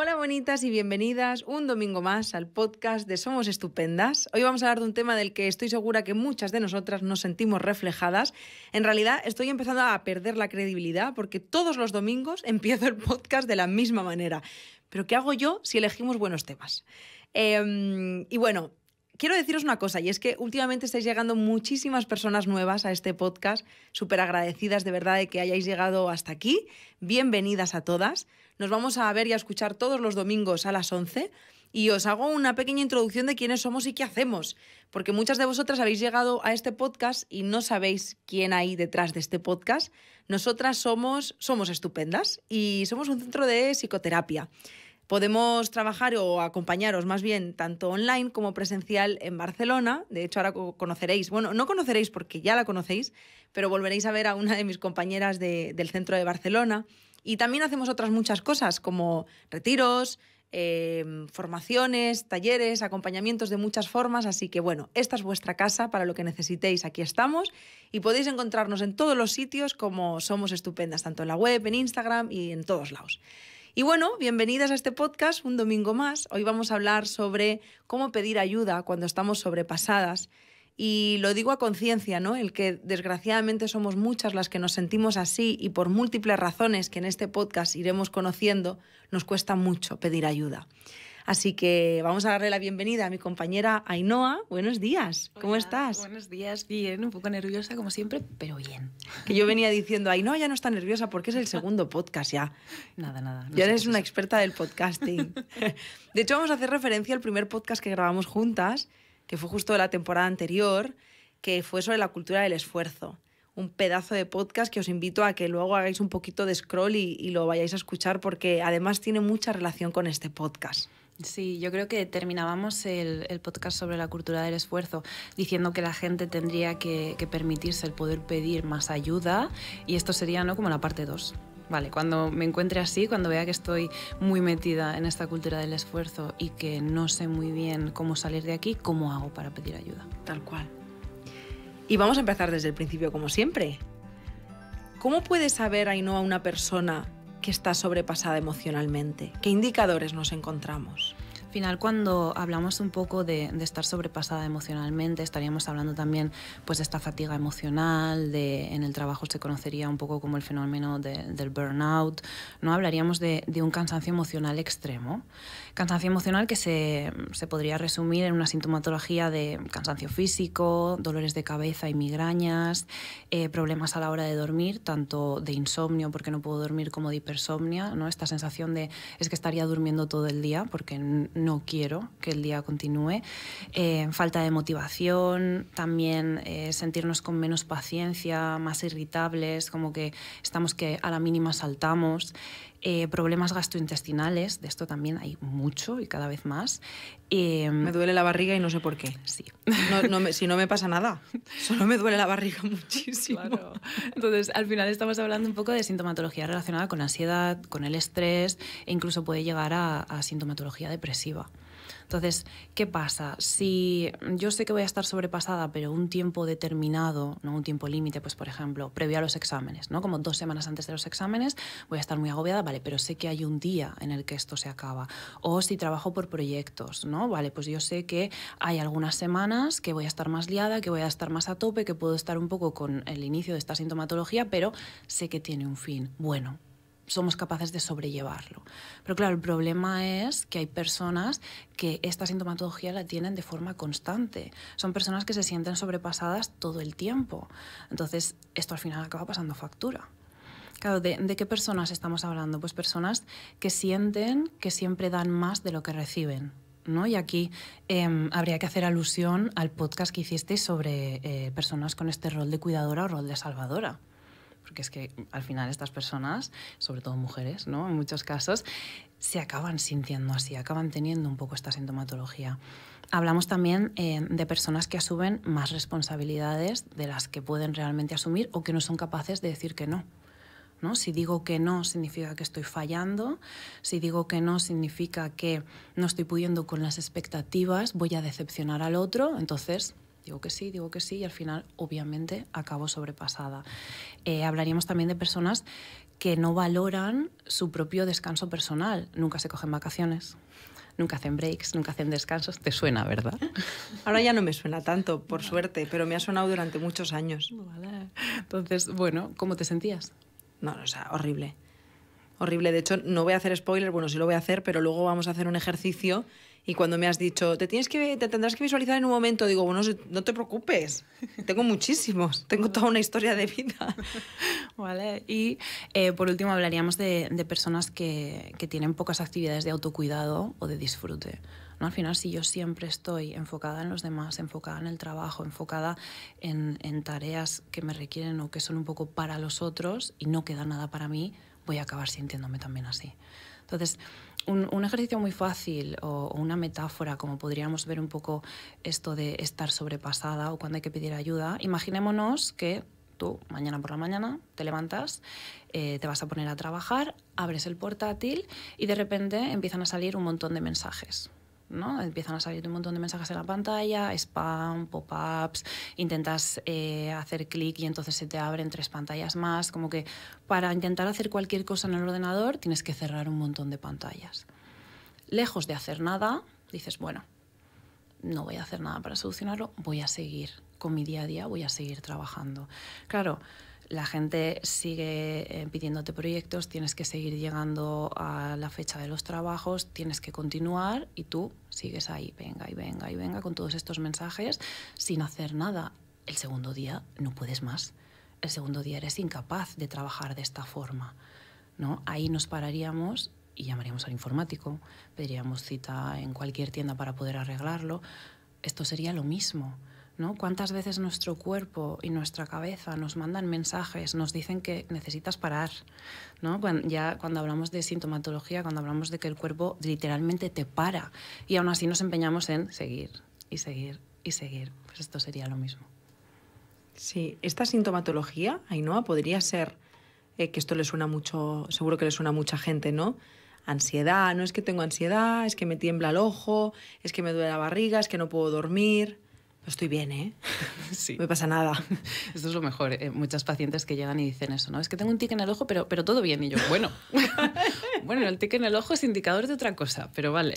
Hola bonitas y bienvenidas un domingo más al podcast de Somos Estupendas. Hoy vamos a hablar de un tema del que estoy segura que muchas de nosotras nos sentimos reflejadas. En realidad estoy empezando a perder la credibilidad porque todos los domingos empiezo el podcast de la misma manera. Pero ¿qué hago yo si elegimos buenos temas? Em, y bueno, quiero deciros una cosa, y es que últimamente estáis llegando muchísimas personas nuevas a este podcast, súper agradecidas de verdad de que hayáis llegado hasta aquí. Bienvenidas a todas. Nos vamos a ver y a escuchar todos los domingos a las 11 y os hago una pequeña introducción de quiénes somos y qué hacemos, porque muchas de vosotras habéis llegado a este podcast y no sabéis quién hay detrás de este podcast. Nosotras somos, somos estupendas y somos un centro de psicoterapia. Podemos trabajar o acompañaros más bien tanto online como presencial en Barcelona. De hecho, ahora conoceréis, bueno, no conoceréis porque ya la conocéis, pero volveréis a ver a una de mis compañeras del centro de Barcelona. Y también hacemos otras muchas cosas como retiros, em, formaciones, talleres, acompañamientos de muchas formas. Así que bueno, esta es vuestra casa para lo que necesitéis. Aquí estamos y podéis encontrarnos en todos los sitios como Somos Estupendas, tanto en la web, en Instagram y en todos lados. Y bueno, bienvenidas a este podcast, un domingo más. Hoy vamos a hablar sobre cómo pedir ayuda cuando estamos sobrepasadas. Y lo digo a conciencia, ¿no? El que desgraciadamente somos muchas las que nos sentimos así y por múltiples razones que en este podcast iremos conociendo, nos cuesta mucho pedir ayuda. Así que vamos a darle la bienvenida a mi compañera Ainhoa. Buenos días, ¿cómo estás? Buenos días, bien, un poco nerviosa como siempre, pero bien. Que yo venía diciendo, Ainhoa ya no está nerviosa porque es el segundo podcast ya. Nada, nada. ya eres una experta del podcasting. De hecho, vamos a hacer referencia al primer podcast que grabamos juntas, que fue justo de la temporada anterior, que fue sobre la cultura del esfuerzo un pedazo de podcast que os invito a que luego hagáis un poquito de scroll y, lo vayáis a escuchar porque además tiene mucha relación con este podcast. Sí, yo creo que terminábamos el, podcast sobre la cultura del esfuerzo diciendo que la gente tendría que, permitirse el poder pedir más ayuda y esto sería ¿no? como la parte 2. Vale, cuando me encuentre así, cuando vea que estoy muy metida en esta cultura del esfuerzo y que no sé muy bien cómo salir de aquí, ¿cómo hago para pedir ayuda? Tal cual. Y vamos a empezar desde el principio, como siempre. ¿Cómo puede saber, a una persona ¿Qué está sobrepasada emocionalmente? ¿Qué indicadores nos encontramos? Al final, cuando hablamos un poco de, estar sobrepasada emocionalmente, estaríamos hablando también pues, de esta fatiga emocional, en el trabajo se conocería un poco como el fenómeno del burnout, ¿no? hablaríamos de, un cansancio emocional extremo. Cansancio emocional que se, se podría resumir en una sintomatología de cansancio físico, dolores de cabeza y migrañas, eh, problemas a la hora de dormir, tanto de insomnio porque no puedo dormir como de hipersomnia, ¿no? esta sensación de es que estaría durmiendo todo el día porque no quiero que el día continúe, eh, falta de motivación, también eh, sentirnos con menos paciencia, más irritables, como que estamos que a la mínima saltamos. Eh, problemas gastrointestinales, de esto también hay mucho y cada vez más. Eh, me duele la barriga y no sé por qué. Sí. No, no si no me pasa nada, solo me duele la barriga muchísimo. Entonces, al final estamos hablando un poco de sintomatología relacionada con la ansiedad, con el estrés e incluso puede llegar a, a sintomatología depresiva. Entonces, ¿qué pasa? Si yo sé que voy a estar sobrepasada, pero un tiempo determinado, no un tiempo límite, pues por ejemplo, previo a los exámenes, ¿no? Como dos semanas antes de los exámenes, voy a estar muy agobiada, vale, pero sé que hay un día en el que esto se acaba. O si trabajo por proyectos, ¿no? Vale, pues yo sé que hay algunas semanas que voy a estar más liada, que voy a estar más a tope, que puedo estar un poco con el inicio de esta sintomatología, pero sé que tiene un fin. Bueno, somos capaces de sobrellevarlo. Pero claro, el problema es que hay personas que esta sintomatología la tienen de forma constante. Son personas que se sienten sobrepasadas todo el tiempo. Entonces, esto al final acaba pasando factura. Claro, ¿de, qué personas estamos hablando? Pues personas que sienten que siempre dan más de lo que reciben. ¿no? Y aquí em, habría que hacer alusión al podcast que hiciste sobre eh, personas con este rol de cuidadora o rol de salvadora porque es que al final estas personas, sobre todo mujeres, ¿no? En muchos casos, se acaban sintiendo así, acaban teniendo un poco esta sintomatología. Hablamos también eh, de personas que asumen más responsabilidades de las que pueden realmente asumir o que no son capaces de decir que no. ¿no? Si digo que no significa que estoy fallando, si digo que no significa que no estoy pudiendo con las expectativas, voy a decepcionar al otro, entonces digo que sí, digo que sí y al final obviamente acabo sobrepasada. Eh, hablaríamos también de personas que no valoran su propio descanso personal, nunca se cogen vacaciones. Nunca hacen breaks, nunca hacen descansos. Te suena, ¿verdad? Ahora ya no me suena tanto, por suerte, pero me ha sonado durante muchos años. Entonces, bueno, ¿cómo te sentías? No, o sea, horrible horrible. De hecho, no voy a hacer spoiler, bueno, sí lo voy a hacer, pero luego vamos a hacer un ejercicio y cuando me has dicho, te, tienes que, te tendrás que visualizar en un momento, digo, bueno, no te preocupes, tengo muchísimos, tengo toda una historia de vida. Vale, y eh, por último hablaríamos de, de personas que, que, tienen pocas actividades de autocuidado o de disfrute. ¿no? Al final, si yo siempre estoy enfocada en los demás, enfocada en el trabajo, enfocada en, en tareas que me requieren o que son un poco para los otros y no queda nada para mí, voy a acabar sintiéndome también así. Entonces, un, ejercicio muy fácil o, una metáfora, como podríamos ver un poco esto de estar sobrepasada o cuando hay que pedir ayuda, imaginémonos que tú mañana por la mañana te levantas, eh, te vas a poner a trabajar, abres el portátil y de repente empiezan a salir un montón de mensajes Empiezan a salir un montón de mensajes en la pantalla, spam, pop-ups, intentas eh, hacer clic y entonces se te abren tres pantallas más. Como que para intentar hacer cualquier cosa en el ordenador tienes que cerrar un montón de pantallas. Lejos de hacer nada, dices, bueno, no voy a hacer nada para solucionarlo, voy a seguir con mi día a día, voy a seguir trabajando. Claro, la gente sigue eh, pidiéndote proyectos, tienes que seguir llegando a la fecha de los trabajos, tienes que continuar y tú sigues ahí, venga y venga y venga con todos estos mensajes sin hacer nada. El segundo día no puedes más. El segundo día eres incapaz de trabajar de esta forma. ¿no? Ahí nos pararíamos y llamaríamos al informático, pediríamos cita en cualquier tienda para poder arreglarlo. Esto sería lo mismo. ¿Cuántas veces nuestro cuerpo y nuestra cabeza nos mandan mensajes, nos dicen que necesitas parar, ya cuando hablamos de sintomatología, cuando hablamos de que el cuerpo literalmente te para y aún así nos empeñamos en seguir y seguir y seguir, pues esto sería lo mismo. Sí, esta sintomatología, Ainhoa, podría ser eh, que esto le suena mucho, seguro que le suena a mucha gente, ¿no? Ansiedad, no es que tengo ansiedad, es que me tiembla el ojo, es que me duele la barriga, es que no puedo dormir. Estoy bien, ¿eh? Sí. No me pasa nada. Esto es lo mejor. Eh, muchas pacientes que llegan y dicen eso, ¿no? Es que tengo un tic en el ojo, pero, todo bien. Y yo, bueno, bueno, el tic en el ojo es indicador de otra cosa, pero vale.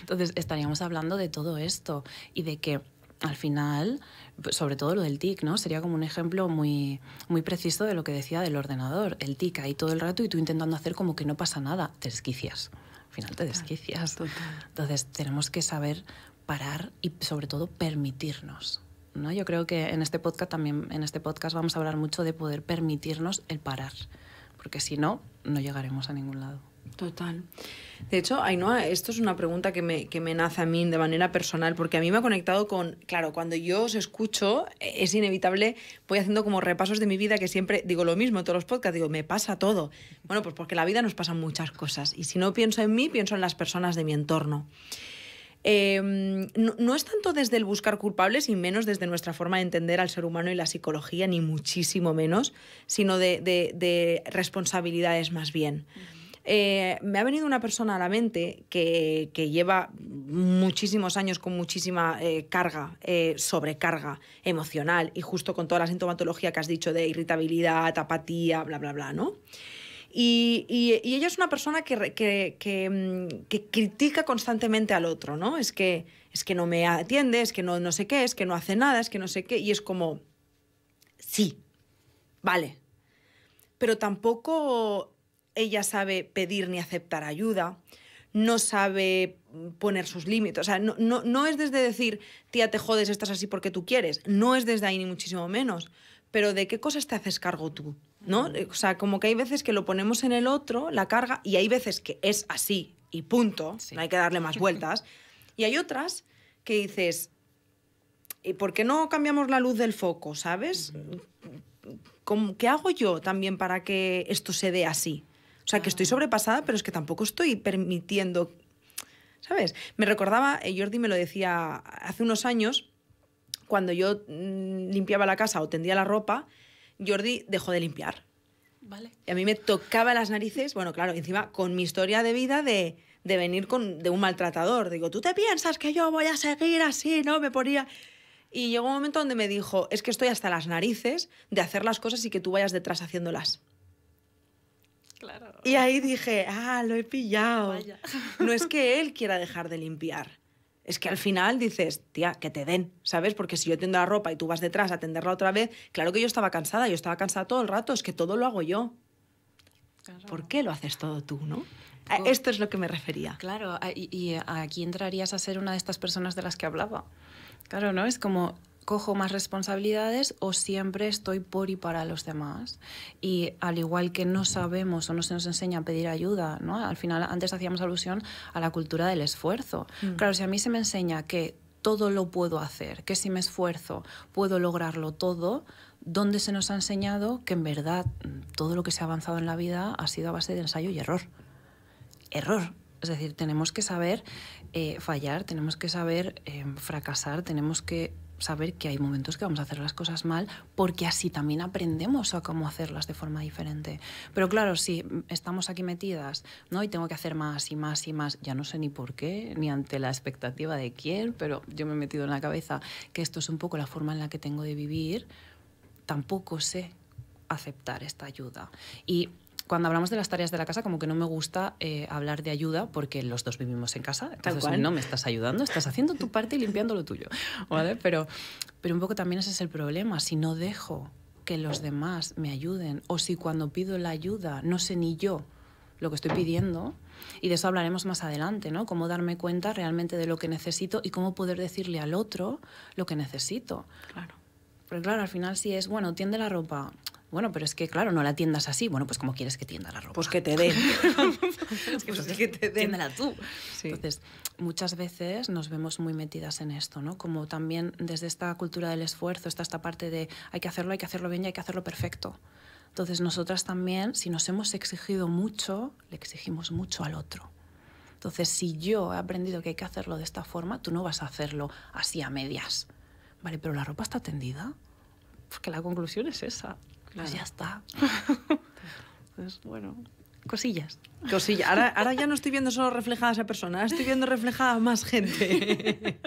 Entonces, estaríamos hablando de todo esto y de que al final, sobre todo lo del TIC, ¿no? Sería como un ejemplo muy, muy preciso de lo que decía del ordenador. El TIC ahí todo el rato y tú intentando hacer como que no pasa nada. Te desquicias. Al final te desquicias. total. Entonces, tenemos que saber parar y sobre todo permitirnos. ¿no? Yo creo que en este podcast también, en este podcast vamos a hablar mucho de poder permitirnos el parar, porque si no, no llegaremos a ningún lado. Total. De hecho, Ainhoa, esto es una pregunta que me, que me nace a mí de manera personal, porque a mí me ha conectado con, claro, cuando yo os escucho, e, es inevitable, voy haciendo como repasos de mi vida que siempre digo lo mismo en todos los podcasts, digo, me pasa todo. Bueno, pues porque la vida nos pasa muchas cosas, y si no pienso en mí, pienso en las personas de mi entorno. Em, no, es tanto desde el buscar culpables y menos desde nuestra forma de entender al ser humano y la psicología, ni muchísimo menos, sino de, responsabilidades más bien. Eh, me ha venido una persona a la mente que, lleva muchísimos años con muchísima eh, carga, eh, sobrecarga emocional y justo con toda la sintomatología que has dicho de irritabilidad, apatía, bla, bla, bla, ¿no? Y, ella es una persona que, mm, que, critica constantemente al otro, ¿no? Es que, es que no me atiende, es que no, no sé qué, es que no hace nada, es que no sé qué. Y es como, sí, vale. Pero tampoco ella sabe pedir ni aceptar ayuda, no sabe poner sus límites. O sea, no, no, es desde decir, tía, te jodes, estás así porque tú quieres. No es desde ahí ni muchísimo menos pero ¿de qué cosas te haces cargo tú? ¿No? O sea, como que hay veces que lo ponemos en el otro, la carga, y hay veces que es así y punto, no hay que darle más vueltas. y hay otras que dices, ¿y por qué no cambiamos la luz del foco, sabes? ¿Cómo, ¿Qué hago yo también para que esto se dé así? O sea, que estoy ah. sobrepasada, pero es que tampoco estoy permitiendo, ¿sabes? Me recordaba, eh, Jordi me lo decía hace unos años, cuando yo mm, limpiaba la casa o tendía la ropa, Jordi dejó de limpiar. Vale. Y a mí me tocaba las narices, bueno, claro, encima con mi historia de vida de, de venir con, de un maltratador. Digo, ¿tú te piensas que yo voy a seguir así? No, me ponía... Y llegó un momento donde me dijo, es que estoy hasta las narices de hacer las cosas y que tú vayas detrás haciéndolas. Claro. Y ahí dije, ah, lo he pillado. No es que él quiera dejar de limpiar, es que al final dices, tía, que te den, ¿sabes? Porque si yo tiendo la ropa y tú vas detrás a tenderla otra vez, claro que yo estaba cansada, yo estaba cansada todo el rato, es que todo lo hago yo. ¿Por qué lo haces todo tú, no? Eh, esto es lo que me refería. Claro, y eh, aquí entrarías a ser una de estas personas de las que hablaba. Claro, ¿no? Es como, cojo más responsabilidades o siempre estoy por y para los demás. Y al igual que no sabemos o no se nos enseña a pedir ayuda, ¿no? Al final, antes hacíamos alusión a la cultura del esfuerzo. Mm. Claro, si a mí se me enseña que todo lo puedo hacer, que si me esfuerzo puedo lograrlo todo, dónde se nos ha enseñado que en verdad todo lo que se ha avanzado en la vida ha sido a base de ensayo y error. Error, es decir, tenemos que saber eh, fallar, tenemos que saber eh, fracasar, tenemos que saber que hay momentos que vamos a hacer las cosas mal porque así también aprendemos a cómo hacerlas de forma diferente. Pero claro, si estamos aquí metidas, ¿no? Y tengo que hacer más y más y más, ya no sé ni por qué, ni ante la expectativa de quién, pero yo me he metido en la cabeza que esto es un poco la forma en la que tengo de vivir, tampoco sé aceptar esta ayuda. Y cuando hablamos de las tareas de la casa, como que no me gusta eh, hablar de ayuda porque los dos vivimos en casa, entonces no me estás ayudando, estás haciendo tu parte y limpiando lo tuyo, ¿vale? Pero, pero un poco también ese es el problema, si no dejo que los demás me ayuden o si cuando pido la ayuda no sé ni yo lo que estoy pidiendo, y de eso hablaremos más adelante, ¿no? Cómo darme cuenta realmente de lo que necesito y cómo poder decirle al otro lo que necesito. Claro. Porque claro, al final sí es, bueno, tiende la ropa, bueno, pero es que, claro, no la tiendas así. Bueno, pues como quieres que tienda la ropa? Pues que te dé. Pues, pues, que te den. tú. Entonces, muchas veces nos vemos muy metidas en esto, ¿no? Como también desde esta cultura del esfuerzo está esta parte de hay que hacerlo, hay que hacerlo bien y hay que hacerlo perfecto. Entonces, nosotras también, si nos hemos exigido mucho, le exigimos mucho al otro. Entonces, si yo he aprendido que hay que hacerlo de esta forma, tú no vas a hacerlo así a medias. Vale, pero la ropa está tendida. Porque la conclusión es esa. Pues ya está. Pues bueno, cosillas. Cosillas. Ahora, ya no estoy viendo solo reflejada esa persona, estoy viendo reflejada más gente.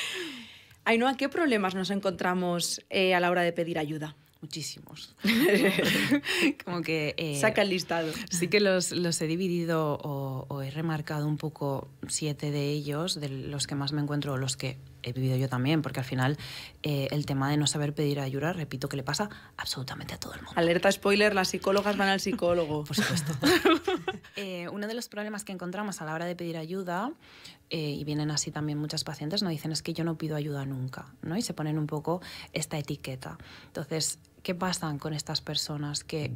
Ainhoa, ¿qué problemas nos encontramos eh, a la hora de pedir ayuda? Muchísimos. Como que... Eh, Saca el listado. Sí que los, he dividido o, he remarcado un poco siete de ellos, de los que más me encuentro o los que he vivido yo también, porque al final eh, el tema de no saber pedir ayuda, repito que le pasa absolutamente a todo el mundo. Alerta spoiler, las psicólogas van al psicólogo. Por supuesto. Eh, uno de los problemas que encontramos a la hora de pedir ayuda, eh, y vienen así también muchas pacientes, nos dicen es que yo no pido ayuda nunca, ¿no? Y se ponen un poco esta etiqueta. Entonces, ¿qué pasan con estas personas que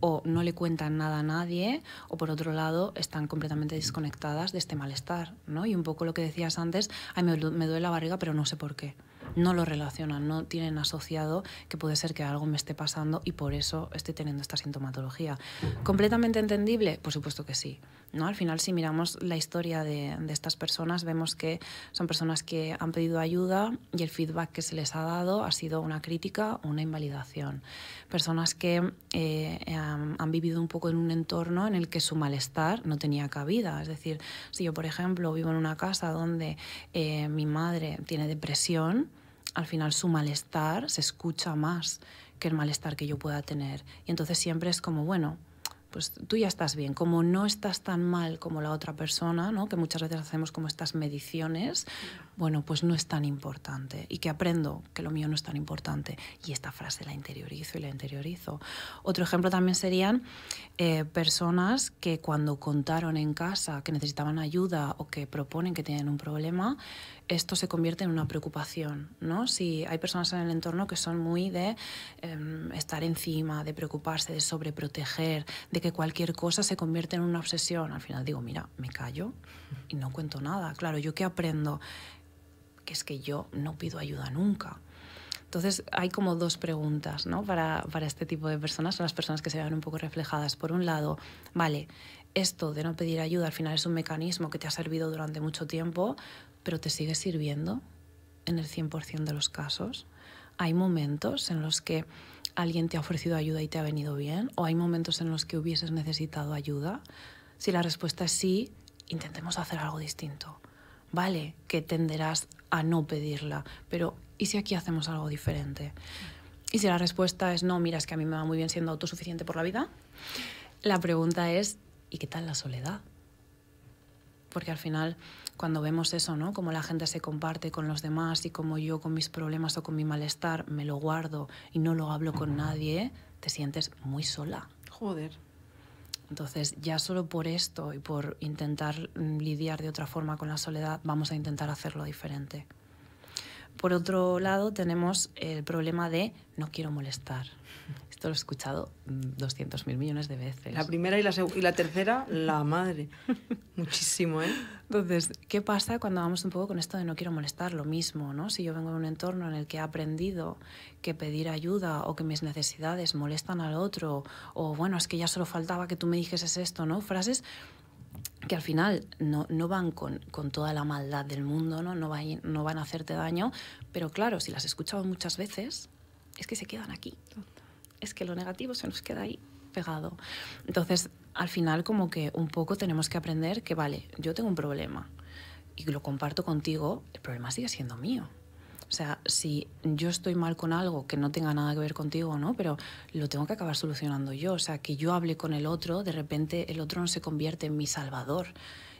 o no le cuentan nada a nadie o por otro lado están completamente desconectadas de este malestar? ¿no? Y un poco lo que decías antes, Ay, me, me duele la barriga pero no sé por qué. No lo relacionan, no tienen asociado que puede ser que algo me esté pasando y por eso estoy teniendo esta sintomatología. ¿Completamente entendible? Por supuesto que sí. Al final, si miramos la historia de, estas personas, vemos que son personas que han pedido ayuda y el feedback que se les ha dado ha sido una crítica o una invalidación. Personas que eh, han, vivido un poco en un entorno en el que su malestar no tenía cabida. Es decir, si yo, por ejemplo, vivo en una casa donde eh, mi madre tiene depresión, al final su malestar se escucha más que el malestar que yo pueda tener. Y entonces siempre es como, bueno, pues tú ya estás bien, como no estás tan mal como la otra persona, ¿no? que muchas veces hacemos como estas mediciones, bueno, pues no es tan importante y que aprendo que lo mío no es tan importante y esta frase la interiorizo y la interiorizo. Otro ejemplo también serían eh, personas que cuando contaron en casa que necesitaban ayuda o que proponen que tienen un problema, esto se convierte en una preocupación, ¿no? Si hay personas en el entorno que son muy de em, estar encima, de preocuparse, de sobreproteger, de que cualquier cosa se convierte en una obsesión, al final digo, mira, me callo y no cuento nada. Claro, ¿yo qué aprendo? que es que yo no pido ayuda nunca. Entonces hay como dos preguntas ¿no? para, para este tipo de personas, son las personas que se ven un poco reflejadas. Por un lado, vale, esto de no pedir ayuda al final es un mecanismo que te ha servido durante mucho tiempo, pero te sigue sirviendo en el 100% de los casos. Hay momentos en los que alguien te ha ofrecido ayuda y te ha venido bien, o hay momentos en los que hubieses necesitado ayuda. Si la respuesta es sí, intentemos hacer algo distinto. Vale que tenderás a no pedirla, pero ¿y si aquí hacemos algo diferente? Y si la respuesta es no, miras que a mí me va muy bien siendo autosuficiente por la vida, la pregunta es, ¿y qué tal la soledad? Porque al final, cuando vemos eso, ¿no? Como la gente se comparte con los demás y como yo con mis problemas o con mi malestar me lo guardo y no lo hablo con nadie, te sientes muy sola. Joder. Entonces, ya solo por esto y por intentar mm, lidiar de otra forma con la soledad, vamos a intentar hacerlo diferente. Por otro lado, tenemos el problema de no quiero molestar. Esto lo he escuchado 200.000 mm, mil millones de veces. La primera y la, y la tercera, la madre. Muchísimo, ¿eh? Entonces, ¿qué pasa cuando vamos un poco con esto de no quiero molestar? Lo mismo, ¿no? Si yo vengo de un entorno en el que he aprendido que pedir ayuda o que mis necesidades molestan al otro, o bueno, es que ya solo faltaba que tú me dijeses esto, ¿no? Frases que al final no, no van con, con, toda la maldad del mundo, ¿no? No, va, no van a hacerte daño, pero claro, si las he escuchado muchas veces, es que se quedan aquí es que lo negativo se nos queda ahí pegado. Entonces, al final como que un poco tenemos que aprender que, vale, yo tengo un problema y lo comparto contigo, el problema sigue siendo mío. O sea, si yo estoy mal con algo que no tenga nada que ver contigo, ¿no? Pero lo tengo que acabar solucionando yo. O sea, que yo hable con el otro, de repente el otro no se convierte en mi salvador,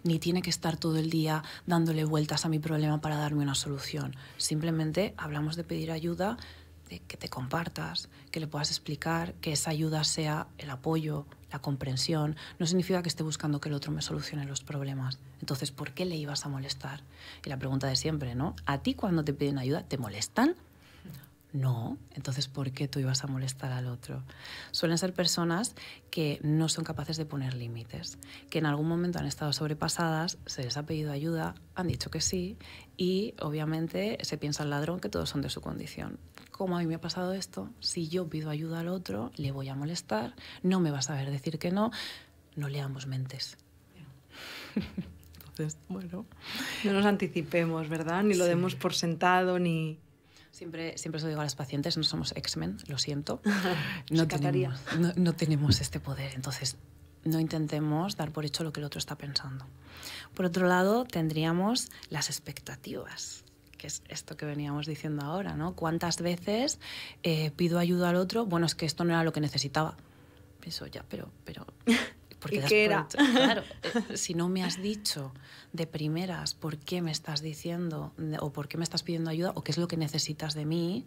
ni tiene que estar todo el día dándole vueltas a mi problema para darme una solución. Simplemente hablamos de pedir ayuda, que te compartas, que le puedas explicar, que esa ayuda sea el apoyo, la comprensión. No significa que esté buscando que el otro me solucione los problemas. Entonces, ¿por qué le ibas a molestar? Y la pregunta de siempre, ¿no? ¿A ti cuando te piden ayuda te molestan? No, entonces ¿por qué tú ibas a molestar al otro? Suelen ser personas que no son capaces de poner límites, que en algún momento han estado sobrepasadas, se les ha pedido ayuda, han dicho que sí y obviamente se piensa el ladrón que todos son de su condición como a mí me ha pasado esto, si yo pido ayuda al otro, le voy a molestar, no me va a saber decir que no, no leamos mentes. Entonces, bueno. No nos anticipemos, ¿verdad? Ni lo demos por sentado, ni... Siempre, siempre lo digo a las pacientes, no somos X-Men, lo siento. no tenemos este poder, entonces no intentemos dar por hecho lo que el otro está pensando. Por otro lado, tendríamos las expectativas es esto que veníamos diciendo ahora, ¿no? ¿Cuántas veces eh, pido ayuda al otro? Bueno, es que esto no era lo que necesitaba. Pienso, ya, pero, pero, porque qué Claro, eh, si no me has dicho de primeras por qué me estás diciendo o por qué me estás pidiendo ayuda o qué es lo que necesitas de mí,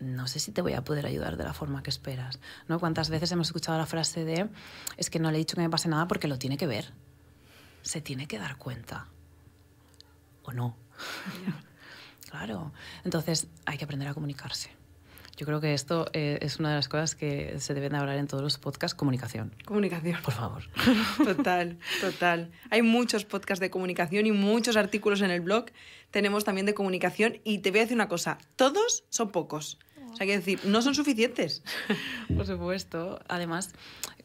no sé si te voy a poder ayudar de la forma que esperas. ¿no? ¿Cuántas veces hemos escuchado la frase de es que no le he dicho que me pase nada porque lo tiene que ver? Se tiene que dar cuenta. ¿O no? claro. Entonces hay que aprender a comunicarse. Yo creo que esto eh, es una de las cosas que se deben de hablar en todos los podcasts, comunicación. Comunicación. Por favor. Total, total. Hay muchos podcasts de comunicación y muchos artículos en el blog. Tenemos también de comunicación y te voy a decir una cosa, todos son pocos. O sea, que decir, no son suficientes. Por supuesto. Además,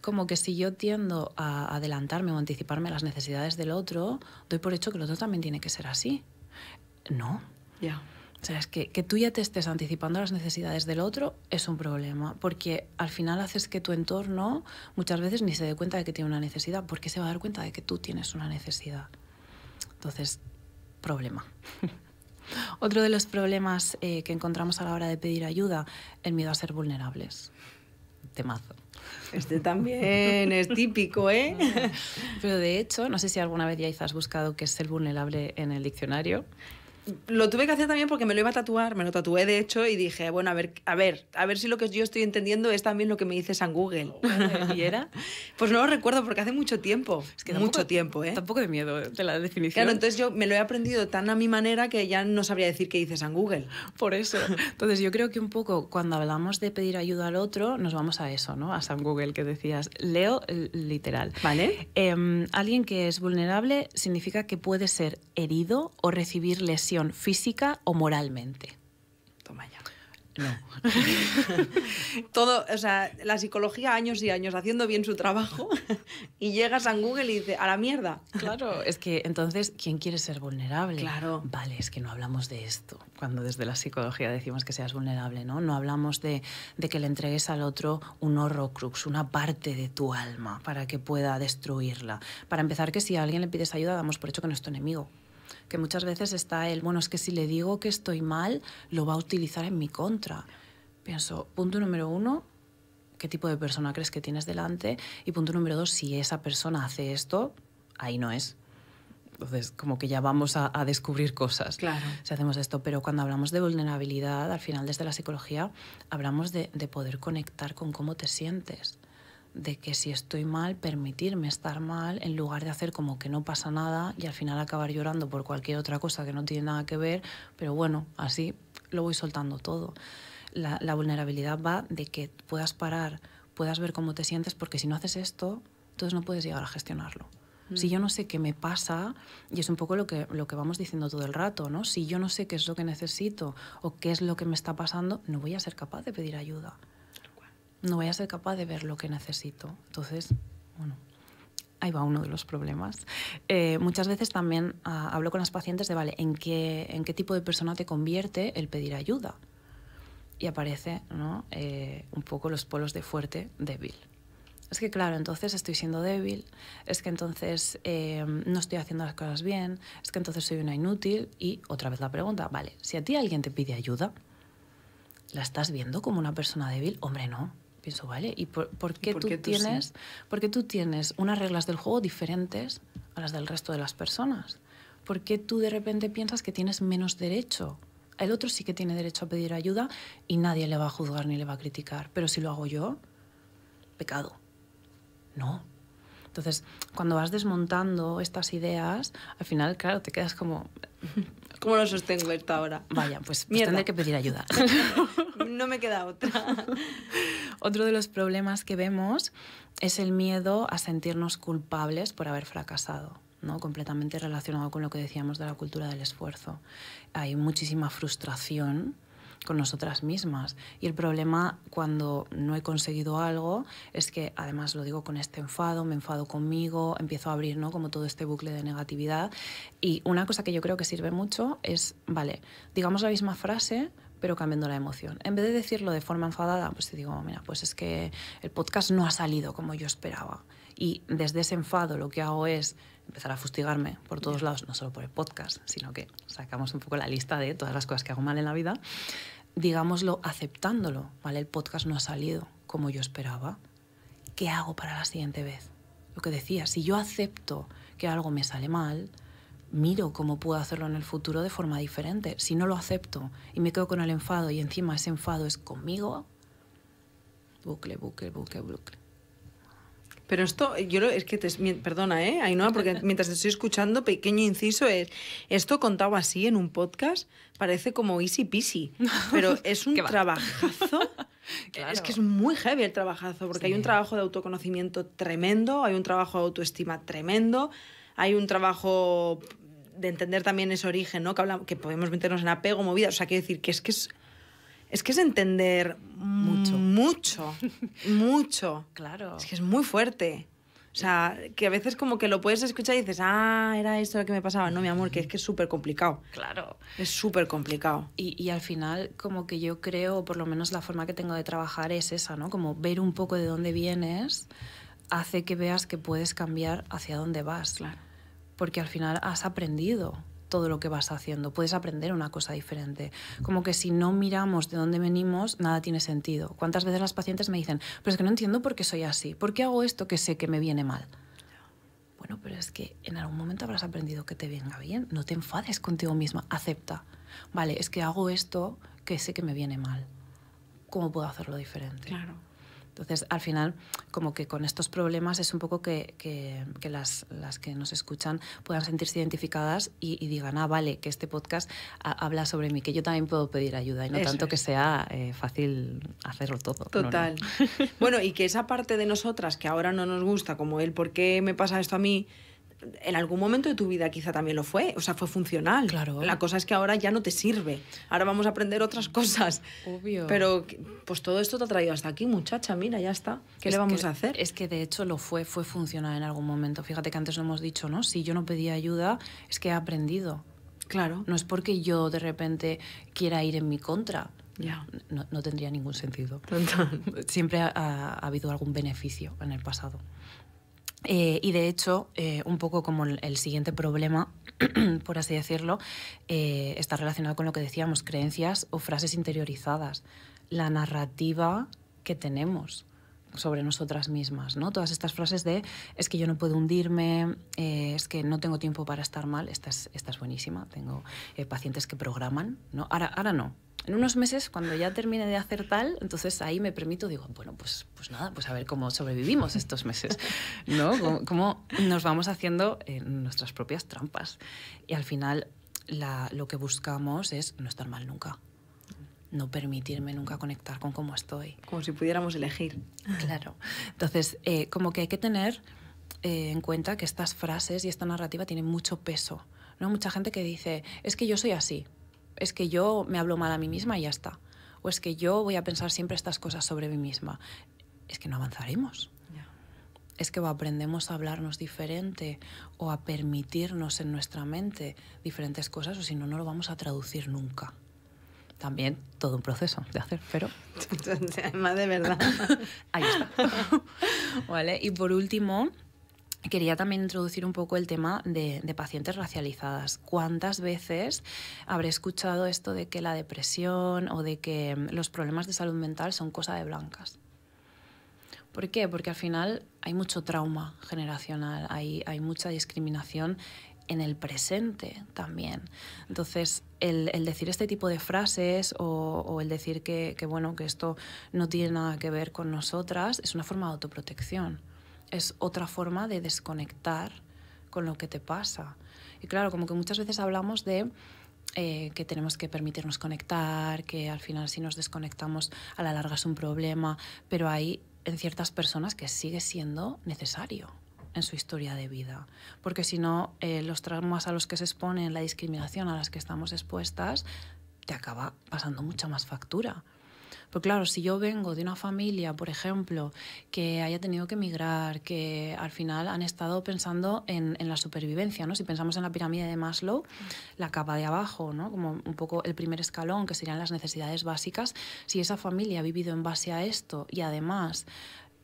como que si yo tiendo a adelantarme o anticiparme a las necesidades del otro, doy por hecho que el otro también tiene que ser así. No ya. O sea, es que, que tú ya te estés anticipando las necesidades del otro es un problema, porque al final haces que tu entorno muchas veces ni se dé cuenta de que tiene una necesidad, porque se va a dar cuenta de que tú tienes una necesidad. Entonces, problema. Otro de los problemas eh, que encontramos a la hora de pedir ayuda, el miedo a ser vulnerables. Temazo. Este también es típico, ¿eh? Pero de hecho, no sé si alguna vez ya has buscado qué es ser vulnerable en el diccionario lo tuve que hacer también porque me lo iba a tatuar, me lo tatué de hecho y dije, bueno, a ver, a ver, a ver si lo que yo estoy entendiendo es también lo que me dice San Google. Oh, ¿Y era? Pues no lo recuerdo porque hace mucho tiempo, es que mucho tiempo, ¿eh? Tampoco de miedo eh, de la definición. Claro, entonces yo me lo he aprendido tan a mi manera que ya no sabría decir qué dice San Google. Por eso. Entonces yo creo que un poco cuando hablamos de pedir ayuda al otro, nos vamos a eso, ¿no? A San Google que decías, leo literal. Vale. Em, alguien que es vulnerable significa que puede ser herido o recibir lesiones física o moralmente. Toma ya. No. Todo, o sea, la psicología años y años haciendo bien su trabajo y llegas a Google y dices, a la mierda. Claro, es que entonces, ¿quién quiere ser vulnerable? Claro. Vale, es que no hablamos de esto. Cuando desde la psicología decimos que seas vulnerable, ¿no? No hablamos de, de que le entregues al otro un horrocrux, una parte de tu alma, para que pueda destruirla. Para empezar, que si a alguien le pides ayuda, damos por hecho que no es tu enemigo que muchas veces está el, bueno, es que si le digo que estoy mal, lo va a utilizar en mi contra. Pienso, punto número uno, qué tipo de persona crees que tienes delante y punto número dos, si esa persona hace esto, ahí no es. Entonces, como que ya vamos a, descubrir cosas claro. si hacemos esto. Pero cuando hablamos de vulnerabilidad, al final desde la psicología, hablamos de, de poder conectar con cómo te sientes de que si estoy mal, permitirme estar mal en lugar de hacer como que no pasa nada y al final acabar llorando por cualquier otra cosa que no tiene nada que ver, pero bueno, así lo voy soltando todo. La, vulnerabilidad va de que puedas parar, puedas ver cómo te sientes, porque si no haces esto, entonces no puedes llegar a gestionarlo. Mm. Si yo no sé qué me pasa, y es un poco lo que, lo que vamos diciendo todo el rato, ¿no? Si yo no sé qué es lo que necesito o qué es lo que me está pasando, no voy a ser capaz de pedir ayuda no voy a ser capaz de ver lo que necesito. Entonces, bueno, ahí va uno de los problemas. Eh, muchas veces también ah, hablo con las pacientes de, vale, ¿en qué, ¿en qué tipo de persona te convierte el pedir ayuda? Y aparece ¿no? Eh, un poco los polos de fuerte, débil. Es que claro, entonces estoy siendo débil, es que entonces em, no estoy haciendo las cosas bien, es que entonces soy una inútil y otra vez la pregunta, vale, si a ti alguien te pide ayuda, ¿la estás viendo como una persona débil? Hombre, no, pienso, vale, ¿y por, qué, tú, tienes, porque tú tienes unas reglas del juego diferentes a las del resto de las personas? ¿Por qué tú de repente piensas que tienes menos derecho? El otro sí que tiene derecho a pedir ayuda y nadie le va a juzgar ni le va a criticar, pero si lo hago yo, pecado. No, entonces, cuando vas desmontando estas ideas, al final, claro, te quedas como... ¿Cómo lo sostengo esta ahora? Vaya, pues, pues tendré que pedir ayuda. no me queda otra. Otro de los problemas que vemos es el miedo a sentirnos culpables por haber fracasado. ¿no? completamente relacionado con lo que decíamos de la cultura del esfuerzo. Hay muchísima frustración con nosotras mismas. Y el problema cuando no he conseguido algo es que, además lo digo con este enfado, me enfado conmigo, empiezo a abrir ¿no? como todo este bucle de negatividad. Y una cosa que yo creo que sirve mucho es, vale, digamos la misma frase, pero cambiando la emoción. En vez de decirlo de forma enfadada, pues te digo, mira, pues es que el podcast no ha salido como yo esperaba. Y desde ese enfado lo que hago es empezar a fustigarme por todos lados, no solo por el podcast, sino que sacamos un poco la lista de todas las cosas que hago mal en la vida, digámoslo aceptándolo, ¿vale? El podcast no ha salido como yo esperaba. ¿Qué hago para la siguiente vez? Lo que decía, si yo acepto que algo me sale mal, miro cómo puedo hacerlo en el futuro de forma diferente. Si no lo acepto y me quedo con el enfado y encima ese enfado es conmigo, bucle, bucle, bucle, bucle. Pero esto, yo lo, es que te, perdona, ¿eh? no porque mientras te estoy escuchando, pequeño inciso es, esto contado así en un podcast parece como easy peasy, pero es un trabajazo. Eh, es que es muy heavy el trabajazo, porque hay un trabajo de autoconocimiento tremendo, hay un trabajo de autoestima tremendo, hay un trabajo de entender también ese origen, ¿no? Que, hablamos, que podemos meternos en apego, movida, o sea, quiero decir que es que es es que es entender mucho. Mucho, mucho. Claro. Es que es muy fuerte. O sea, que a veces como que lo puedes escuchar y dices, ah, era esto lo que me pasaba. No, mi amor, que es que es súper complicado. Claro. Es súper complicado. Y, al final, como que yo creo, por lo menos la forma que tengo de trabajar es esa, ¿no? Como ver un poco de dónde vienes hace que veas que puedes cambiar hacia dónde vas. Claro. Porque al final has aprendido todo lo que vas haciendo, puedes aprender una cosa diferente. Como que si no miramos de dónde venimos, nada tiene sentido. ¿Cuántas veces las pacientes me dicen, pero es que no entiendo por qué soy así, por qué hago esto que sé que me viene mal? Bueno, pero es que en algún momento habrás aprendido que te venga bien, no te enfades contigo misma, acepta. Vale, es que hago esto que sé que me viene mal. ¿Cómo puedo hacerlo diferente? Entonces, al final, como que con estos problemas es un poco que, las, las, que nos escuchan puedan sentirse identificadas y, digan, ah, vale, que este podcast habla sobre mí, que yo también puedo pedir ayuda y no tanto que sea eh, fácil hacerlo todo. Total. bueno, y que esa parte de nosotras que ahora no nos gusta, como el por qué me pasa esto a mí, en algún momento de tu vida quizá también lo fue, o sea, fue funcional. Claro. La cosa es que ahora ya no te sirve. Ahora vamos a aprender otras cosas. Obvio. Pero pues todo esto te ha traído hasta aquí, muchacha, mira, ya está. ¿Qué le vamos a hacer? Es que de hecho lo fue, fue funcional en algún momento. Fíjate que antes lo hemos dicho, ¿no? Si yo no pedía ayuda, es que he aprendido. Claro. No es porque yo de repente quiera ir en mi contra. Ya. No, tendría ningún sentido. Siempre ha habido algún beneficio en el pasado. Eh, y de hecho, eh, un poco como el, siguiente problema, por así decirlo, eh, está relacionado con lo que decíamos, creencias o frases interiorizadas, la narrativa que tenemos sobre nosotras mismas, ¿no? Todas estas frases de es que yo no puedo hundirme, es que no tengo tiempo para estar mal, esta es, buenísima, tengo pacientes que programan, ¿no? Ahora, ahora no, en unos meses, cuando ya termine de hacer tal, entonces ahí me permito, digo, bueno, pues, pues nada, pues a ver cómo sobrevivimos estos meses, ¿no? Cómo, nos vamos haciendo en nuestras propias trampas. Y al final lo que buscamos es no estar mal nunca no permitirme nunca conectar con cómo estoy. Como si pudiéramos elegir. Claro. Entonces, eh, como que hay que tener eh, en cuenta que estas frases y esta narrativa tienen mucho peso. ¿no? Mucha gente que dice, es que yo soy así es que yo me hablo mal a mí misma y ya está. O es que yo voy a pensar siempre estas cosas sobre mí misma. Es que no avanzaremos. Es que o aprendemos a hablarnos diferente o a permitirnos en nuestra mente diferentes cosas o si no, no lo vamos a traducir nunca. También todo un proceso de hacer, pero... Además de verdad. Ahí está. vale, y por último, Quería también introducir un poco el tema de, pacientes racializadas. ¿Cuántas veces habré escuchado esto de que la depresión o de que mm, los problemas de salud mental son cosa de blancas? ¿Por qué? Porque al final hay mucho trauma generacional, hay, mucha discriminación en el presente también. Entonces, el, decir este tipo de frases o, el decir que, que, bueno, que esto no tiene nada que ver con nosotras es una forma de autoprotección es otra forma de desconectar con lo que te pasa. Y claro, como que muchas veces hablamos de eh, que tenemos que permitirnos conectar, que al final si nos desconectamos a la larga es un problema, pero hay en ciertas personas que sigue siendo necesario en su historia de vida, porque si no, eh, los traumas a los que se exponen, la discriminación a las que estamos expuestas, te acaba pasando mucha más factura. Pero pues claro, si yo vengo de una familia, por ejemplo, que haya tenido que emigrar, que al final han estado pensando en, la supervivencia, ¿no? Si pensamos en la pirámide de Maslow, la capa de abajo, ¿no? Como un poco el primer escalón, que serían las necesidades básicas. Si esa familia ha vivido en base a esto y además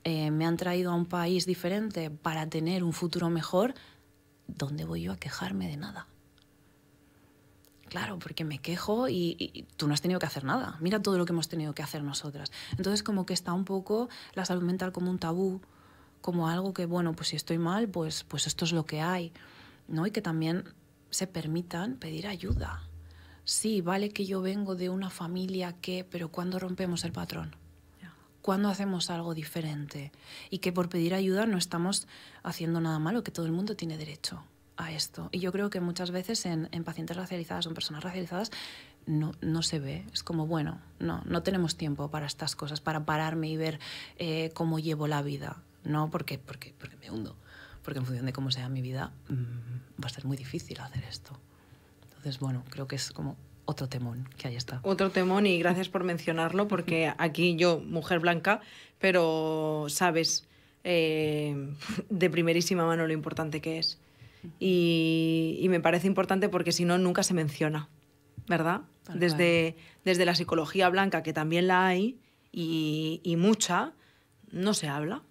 eh, me han traído a un país diferente para tener un futuro mejor, ¿dónde voy yo a quejarme de nada? Claro, porque me quejo y, tú no has tenido que hacer nada. Mira todo lo que hemos tenido que hacer nosotras. Entonces como que está un poco la salud mental como un tabú, como algo que, bueno, pues si estoy mal, pues, pues esto es lo que hay. ¿no? Y que también se permitan pedir ayuda. Sí, vale que yo vengo de una familia que, pero ¿cuándo rompemos el patrón? ¿Cuándo hacemos algo diferente y que por pedir ayuda no estamos haciendo nada malo, que todo el mundo tiene derecho esto. Y yo creo que muchas veces en, pacientes racializadas o en personas racializadas no, no, se ve. Es como, bueno, no, no tenemos tiempo para estas cosas, para pararme y ver eh, cómo llevo la vida. No, porque, porque, porque me hundo. Porque en función de cómo sea mi vida, mm, va a ser muy difícil hacer esto. Entonces, bueno, creo que es como otro temón, que ahí está. Otro temón y gracias por mencionarlo, porque aquí yo, mujer blanca, pero sabes eh, de primerísima mano lo importante que es y, me parece importante porque si no, nunca se menciona, ¿verdad? desde, la psicología blanca, que también la hay y, mucha, no se habla.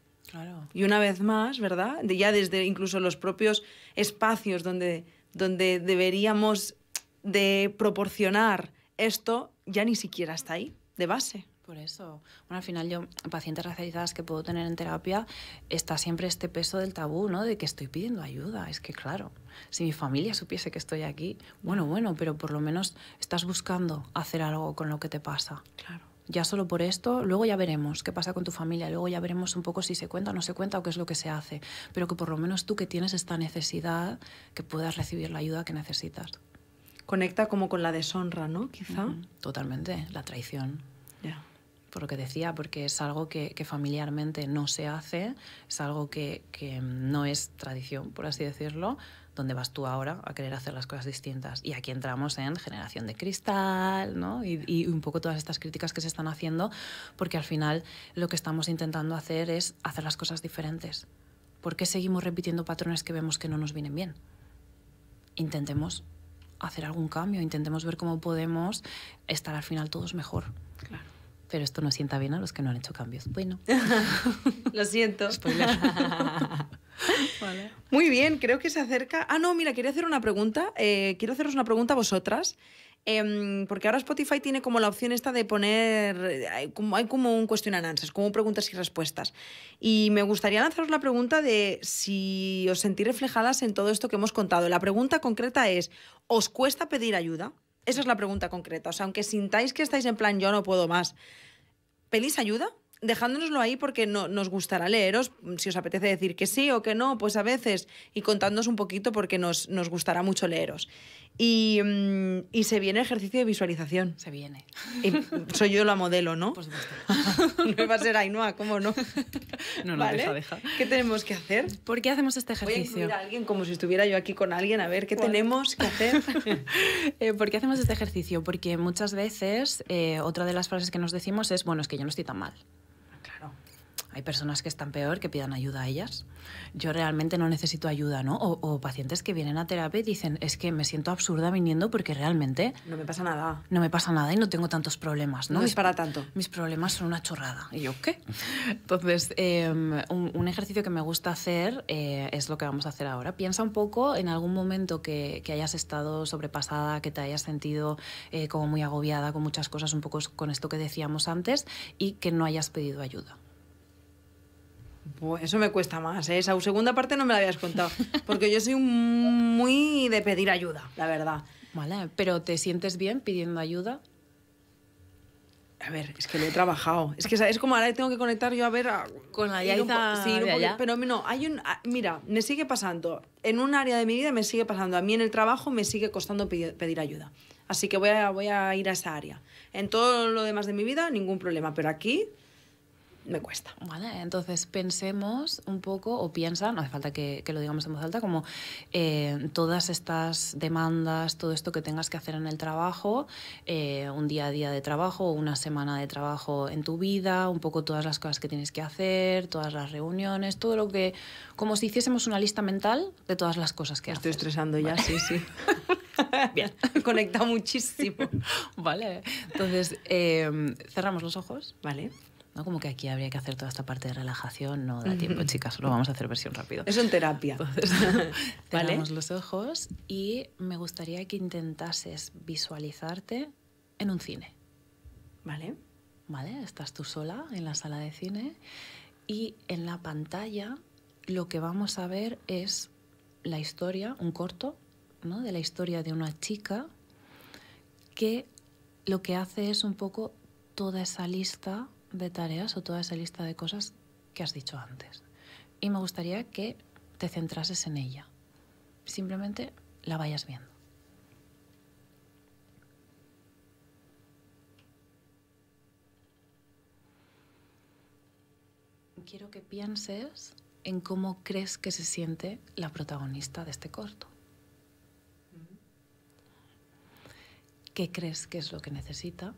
Y una vez más, ¿verdad? ya desde incluso los propios espacios donde, donde deberíamos de proporcionar esto, ya ni siquiera está ahí, de base por eso. Bueno, al final yo, pacientes racializadas que puedo tener en terapia, está siempre este peso del tabú, ¿no? De que estoy pidiendo ayuda. Es que, claro, si mi familia supiese que estoy aquí, bueno, bueno, pero por lo menos estás buscando hacer algo con lo que te pasa. Claro. Ya solo por esto, luego ya veremos qué pasa con tu familia, luego ya veremos un poco si se cuenta o no se cuenta o qué es lo que se hace, pero que por lo menos tú que tienes esta necesidad, que puedas recibir la ayuda que necesitas conecta como con la deshonra, ¿no? Quizá. Totalmente, la traición por lo que decía, porque es algo que, familiarmente no se hace, es algo que, no es tradición, por así decirlo, donde vas tú ahora a querer hacer las cosas distintas. Y aquí entramos en generación de cristal, ¿no? Y, y un poco todas estas críticas que se están haciendo, porque al final lo que estamos intentando hacer es hacer las cosas diferentes. ¿Por qué seguimos repitiendo patrones que vemos que no nos vienen bien? Intentemos hacer algún cambio, intentemos ver cómo podemos estar al final todos mejor. Claro pero esto no sienta bien a los que no han hecho cambios. Bueno, lo siento. Muy bien, creo que se acerca. Ah, no, mira, quería hacer una pregunta. Eh, quiero haceros una pregunta a vosotras. Em, porque ahora Spotify tiene como la opción esta de poner, como, hay como un question and como preguntas y respuestas. Y me gustaría lanzaros la pregunta de si os sentí reflejadas en todo esto que hemos contado. La pregunta concreta es, ¿os cuesta pedir ayuda? Esa es la pregunta concreta. O sea, aunque sintáis que estáis en plan yo no puedo más, pelis ayuda? dejándonoslo ahí porque no, nos gustará leeros, mm, si os apetece decir que sí o que no, pues a veces, y contándonos un poquito porque nos, gustará mucho leeros. Y, mm, y, se viene ejercicio de visualización. Se viene. soy yo la modelo, ¿no? no va a ser Ainhoa, ¿cómo no? No, no, ¿Vale? deja, deja. ¿Qué tenemos que hacer? ¿Por qué hacemos este ejercicio? Voy a, a alguien como si estuviera yo aquí con alguien, a ver, ¿qué tenemos que hacer? Eh, ¿Por qué hacemos este ejercicio? Porque muchas veces eh, otra de las frases que nos decimos es, bueno, es que yo no estoy tan mal. Hay personas que están peor que pidan ayuda a ellas. Yo realmente no necesito ayuda, ¿no? O, pacientes que vienen a terapia y dicen, es que me siento absurda viniendo porque realmente... No me pasa nada. No me pasa nada y no tengo tantos problemas, ¿no? No mis, es para tanto. Mis problemas son una chorrada. ¿Y yo qué? Entonces, em, un, ejercicio que me gusta hacer eh, es lo que vamos a hacer ahora. Piensa un poco en algún momento que, hayas estado sobrepasada, que te hayas sentido eh, como muy agobiada con muchas cosas, un poco con esto que decíamos antes, y que no hayas pedido ayuda eso me cuesta más, ¿eh? esa segunda parte no me la habías contado, porque yo soy muy de pedir ayuda, la verdad. pero ¿te sientes bien pidiendo ayuda? A ver, es que lo he trabajado. Es que es como ahora tengo que conectar yo a ver con la Yaiza. Sí, pero no, hay un ah, mira, me sigue pasando. En un área de mi vida me sigue pasando. A mí en el trabajo me sigue costando pedir, ayuda. Así que voy voy a ir a esa área. En todo lo demás de mi vida, ningún problema. Pero aquí, me cuesta. Vale, entonces pensemos un poco, o piensa, no hace falta que, lo digamos en voz alta, como eh, todas estas demandas, todo esto que tengas que hacer en el trabajo, eh, un día a día de trabajo, una semana de trabajo en tu vida, un poco todas las cosas que tienes que hacer, todas las reuniones, todo lo que. como si hiciésemos una lista mental de todas las cosas que Estoy estresando ya, sí, sí. Bien, conecta muchísimo. Vale, entonces eh, cerramos los ojos. Vale. ¿no? Como que aquí habría que hacer toda esta parte de relajación, no da tiempo, chicas, lo vamos a hacer versión rápido. Es en terapia. Cerramos los ojos y me gustaría que intentases visualizarte en un cine. ¿Vale? ¿Vale? Estás tú sola en la sala de cine y en la pantalla lo que vamos a ver es la historia, un corto, ¿no? De la historia de una chica que lo que hace es un poco toda esa lista de tareas o toda esa lista de cosas que has dicho antes. Y me gustaría que te centrases en ella. Simplemente la vayas viendo. Quiero que pienses en cómo crees que se siente la protagonista de este corto. ¿Qué crees que es lo que necesita?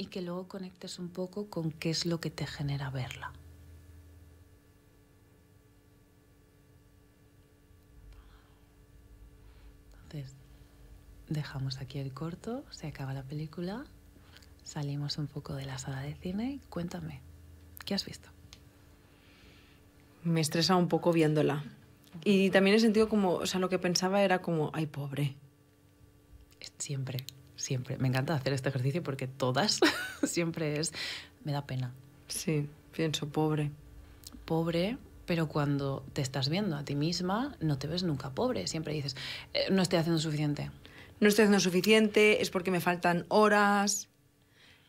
y que luego conectes un poco con qué es lo que te genera verla. Entonces, dejamos aquí el corto, se acaba la película, salimos un poco de la sala de cine y cuéntame, ¿qué has visto? Me estresa un poco viéndola. Y también he sentido como, o sea, lo que pensaba era como, ay, pobre. Siempre siempre. Me encanta hacer este ejercicio porque todas siempre es, me da pena. Sí, pienso pobre. Pobre, pero cuando te estás viendo a ti misma, no te ves nunca pobre. Siempre dices, eh, no estoy haciendo suficiente. No estoy haciendo suficiente, es porque me faltan horas,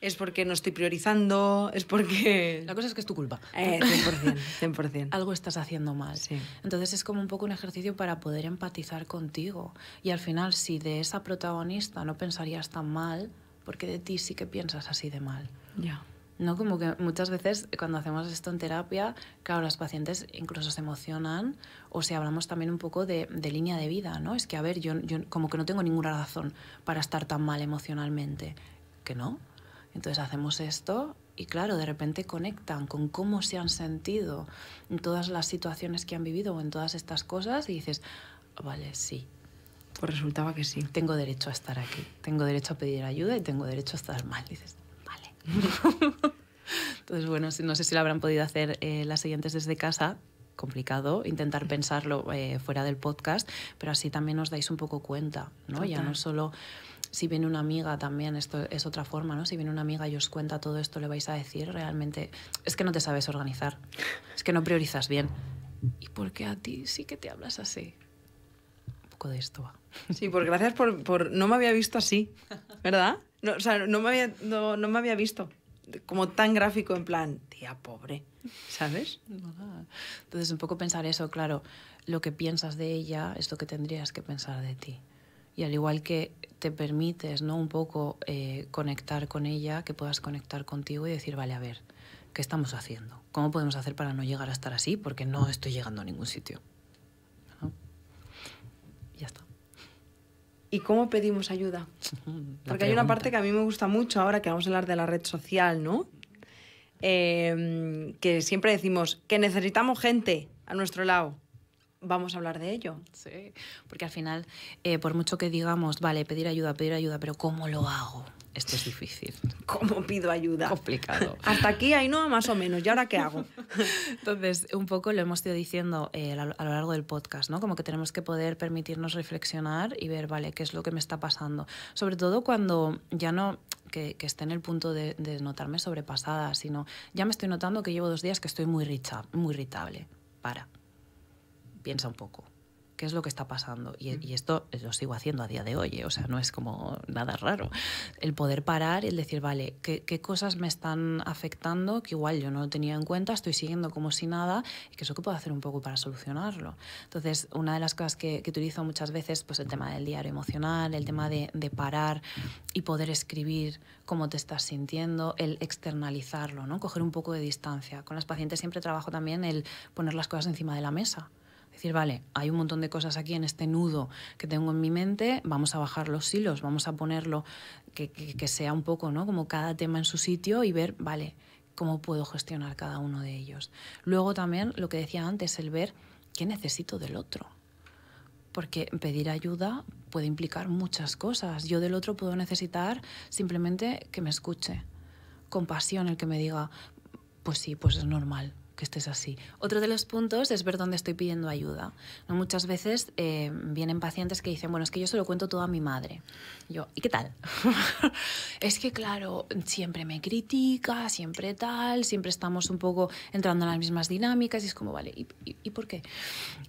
es porque no estoy priorizando, es porque... La cosa es que es tu culpa. 100%, eh, Algo estás haciendo mal. Entonces es como un poco un ejercicio para poder empatizar contigo. Y al final, si de esa protagonista no pensarías tan mal, porque de ti sí que piensas así de mal. Ya. ¿no? Como que muchas veces cuando hacemos esto en terapia, claro, las pacientes incluso se emocionan o si hablamos también un poco de, línea de vida, ¿no? Es que, a ver, yo, yo, como que no tengo ninguna razón para estar tan mal emocionalmente. Que no, entonces hacemos esto y claro, de repente conectan con cómo se han sentido en todas las situaciones que han vivido o en todas estas cosas y dices, ah, vale, sí. Pues resultaba que sí. Tengo derecho a estar aquí, tengo derecho a pedir ayuda y tengo derecho a estar mal. dices, vale. Entonces, bueno, no sé si lo habrán podido hacer eh, las siguientes desde casa, complicado intentar pensarlo eh, fuera del podcast, pero así también os dais un poco cuenta, ¿no? Ya no solo si viene una amiga también, esto es otra forma, ¿no? Si viene una amiga y os cuenta todo esto, le vais a decir realmente, es que no te sabes organizar, es que no priorizas bien. ¿Y por qué a ti sí que te hablas así? Un poco de esto va. Sí, pues gracias por, No me había visto así, ¿verdad? No, o sea, no me, había, no me había visto como tan gráfico en plan, tía pobre, ¿sabes? Entonces, un poco pensar eso, claro, lo que piensas de ella es lo que tendrías que pensar de ti y al igual que te permites ¿no? un poco eh, conectar con ella, que puedas conectar contigo y decir, vale, a ver, ¿qué estamos haciendo? ¿Cómo podemos hacer para no llegar a estar así? Porque no estoy llegando a ningún sitio. Ya está. ¿Y cómo pedimos ayuda? Porque hay una parte que a mí me gusta mucho ahora que vamos a hablar de la red social, ¿no? Em, que siempre decimos que necesitamos gente a nuestro lado vamos a hablar de ello. Sí, porque al final, eh, por mucho que digamos, vale, pedir ayuda, pedir ayuda, pero ¿cómo lo hago? Esto es difícil. ¿Cómo pido ayuda? Complicado. Hasta aquí, hay no, más o menos. ¿Y ahora qué hago? Entonces, un poco lo hemos ido diciendo eh, a lo largo del podcast, ¿no? Como que tenemos que poder permitirnos reflexionar y ver, vale, qué es lo que me está pasando. Sobre todo cuando ya no que, esté en el punto de, de, notarme sobrepasada, sino ya me estoy notando que llevo dos días que estoy muy, richa, muy irritable. Para piensa un poco, ¿qué es lo que está pasando? Y, esto lo sigo haciendo a día de hoy, ¿eh? o sea, no es como nada raro. El poder parar y el decir, vale, ¿qué, cosas me están afectando que igual yo no lo tenía en cuenta, estoy siguiendo como si nada, y que lo que puedo hacer un poco para solucionarlo? Entonces, una de las cosas que, utilizo muchas veces, pues el tema del diario emocional, el tema de, parar y poder escribir cómo te estás sintiendo, el externalizarlo, ¿no? Coger un poco de distancia. Con las pacientes siempre trabajo también el poner las cosas encima de la mesa. Decir, vale, hay un montón de cosas aquí en este nudo que tengo en mi mente, vamos a bajar los hilos, vamos a ponerlo que, que, sea un poco, ¿no? Como cada tema en su sitio y ver, vale, cómo puedo gestionar cada uno de ellos. Luego también lo que decía antes, el ver qué necesito del otro. Porque pedir ayuda puede implicar muchas cosas. Yo del otro puedo necesitar simplemente que me escuche, compasión, el que me diga, pues sí, pues es normal, que estés así. Otro de los puntos es ver dónde estoy pidiendo ayuda. ¿No? Muchas veces eh, vienen pacientes que dicen, bueno, es que yo se lo cuento todo a mi madre. Yo, ¿y qué tal? es que claro, siempre me critica, siempre tal, siempre estamos un poco entrando en las mismas dinámicas y es como, vale, ¿y, y, y por qué?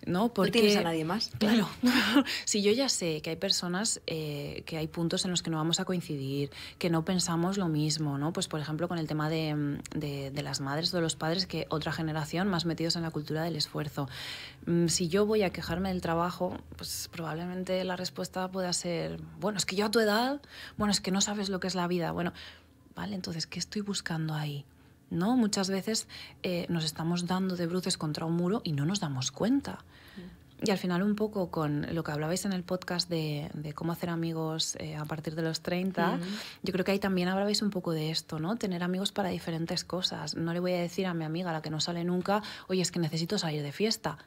¿No? Porque, ¿No tienes a nadie más? Claro. si yo ya sé que hay personas, eh, que hay puntos en los que no vamos a coincidir, que no pensamos lo mismo, ¿no? Pues por ejemplo con el tema de, de, de las madres o de los padres que otra gente generación más metidos en la cultura del esfuerzo. Mm, si yo voy a quejarme del trabajo, pues probablemente la respuesta pueda ser, bueno, es que yo a tu edad, bueno, es que no sabes lo que es la vida. Bueno, vale, entonces, ¿qué estoy buscando ahí? ¿No? Muchas veces eh, nos estamos dando de bruces contra un muro y no nos damos cuenta. Y al final un poco con lo que hablabais en el podcast de, cómo hacer amigos eh, a partir de los 30, yo creo que ahí también hablabais un poco de esto, ¿no? Tener amigos para diferentes cosas. No le voy a decir a mi amiga, la que no sale nunca, oye, es que necesito salir de fiesta.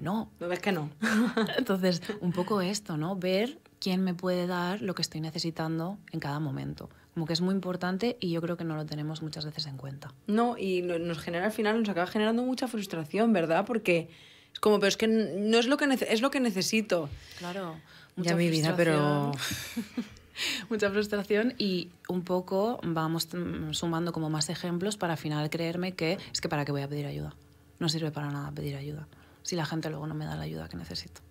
No. No ves que no. Entonces, un poco esto, ¿no? Ver quién me puede dar lo que estoy necesitando en cada momento como que es muy importante y yo creo que no lo tenemos muchas veces en cuenta. No, y nos genera al final, nos acaba generando mucha frustración, ¿verdad? Porque como, pero es que no es lo que, es lo que necesito. Claro. Mucha ya mi vida, pero... mucha frustración y un poco vamos mm, sumando como más ejemplos para al final creerme que es que para qué voy a pedir ayuda. No sirve para nada pedir ayuda si la gente luego no me da la ayuda que necesito.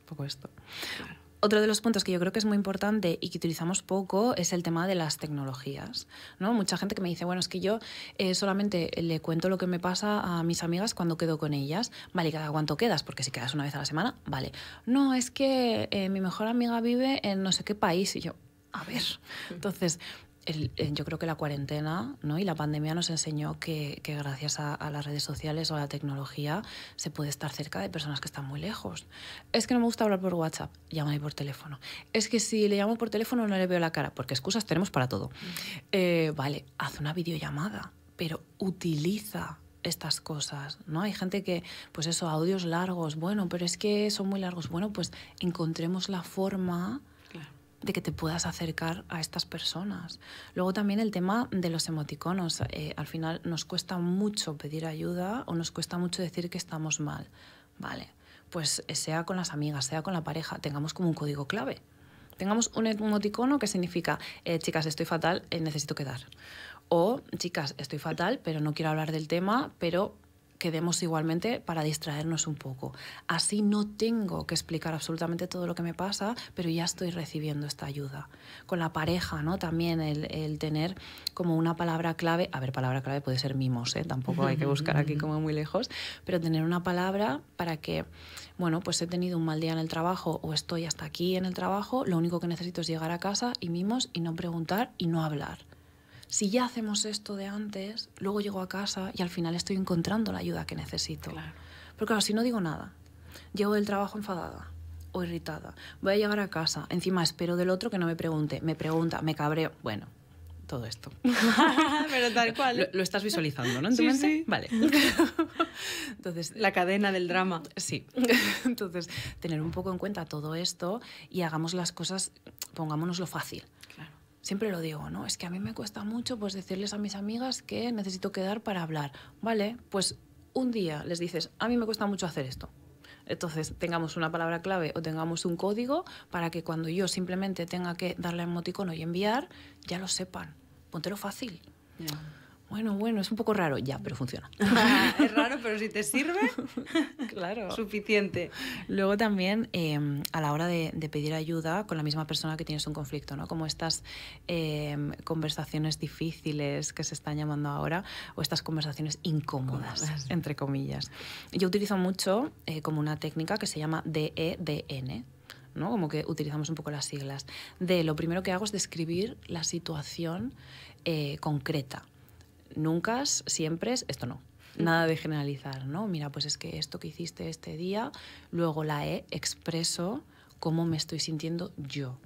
Un poco esto. Claro otro de los puntos que yo creo que es muy importante y que utilizamos poco es el tema de las tecnologías. ¿no? Mucha gente que me dice, bueno, es que yo eh, solamente le cuento lo que me pasa a mis amigas cuando quedo con ellas. Vale, ¿y cada cuánto quedas? Porque si quedas una vez a la semana, vale. No, es que eh, mi mejor amiga vive en no sé qué país y yo, a ver. Entonces, eh, yo creo que la cuarentena y la pandemia nos enseñó que, gracias a, las redes sociales o a la tecnología se puede estar cerca de personas que están muy lejos. Es que no me gusta hablar por WhatsApp, llámame por teléfono. Es que si le llamo por teléfono no le veo la cara, porque excusas tenemos para todo. Eh, vale, haz una videollamada, pero utiliza estas cosas, ¿no? Hay gente que, pues eso, audios largos, bueno, pero es que son muy largos. Bueno, pues encontremos la forma de que te puedas acercar a estas personas. Luego también el tema de los emoticonos. Eh, al final nos cuesta mucho pedir ayuda o nos cuesta mucho decir que estamos mal. Vale, pues eh, sea con las amigas, sea con la pareja, tengamos como un código clave. Tengamos un emoticono que significa, eh, chicas, estoy fatal, necesito quedar. O, chicas, estoy fatal, pero no quiero hablar del tema, pero quedemos igualmente para distraernos un poco. Así no tengo que explicar absolutamente todo lo que me pasa, pero ya estoy recibiendo esta ayuda. Con la pareja, ¿no? También el, el tener como una palabra clave, a ver, palabra clave puede ser mimos, ¿eh? tampoco hay que buscar aquí como muy lejos, pero tener una palabra para que, bueno, pues he tenido un mal día en el trabajo o estoy hasta aquí en el trabajo, lo único que necesito es llegar a casa y mimos y no preguntar y no hablar si ya hacemos esto de antes, luego llego a casa y al final estoy encontrando la ayuda que necesito. Porque ahora claro, si no digo nada, llego del trabajo enfadada o irritada, voy a llegar a casa, encima espero del otro que no me pregunte, me pregunta, me cabreo, bueno, todo esto. Pero tal cual. Lo, estás visualizando, ¿no? Vale. Entonces, la cadena del drama. Sí. Entonces, tener un poco en cuenta todo esto y hagamos las cosas, pongámonos lo fácil siempre lo digo, ¿no? Es que a mí me cuesta mucho pues decirles a mis amigas que necesito quedar para hablar. Vale, pues un día les dices, a mí me cuesta mucho hacer esto. Entonces tengamos una palabra clave o tengamos un código para que cuando yo simplemente tenga que darle emoticono y enviar, ya lo sepan. Póntelo fácil bueno, bueno, es un poco raro, ya, pero funciona. es raro, pero si te sirve, claro. Suficiente. Luego también em, a la hora de, pedir ayuda con la misma persona que tienes un conflicto, ¿no? Como estas em, conversaciones difíciles que se están llamando ahora o estas conversaciones incómodas, entre comillas. Yo utilizo mucho eh, como una técnica que se llama DEDN. ¿no? Como que utilizamos un poco las siglas. De lo primero que hago es describir la situación eh, concreta nunca, siempre, esto no. Mm. Nada de generalizar, ¿no? Mira, pues es que esto que hiciste este día, luego la he expreso cómo me estoy sintiendo yo.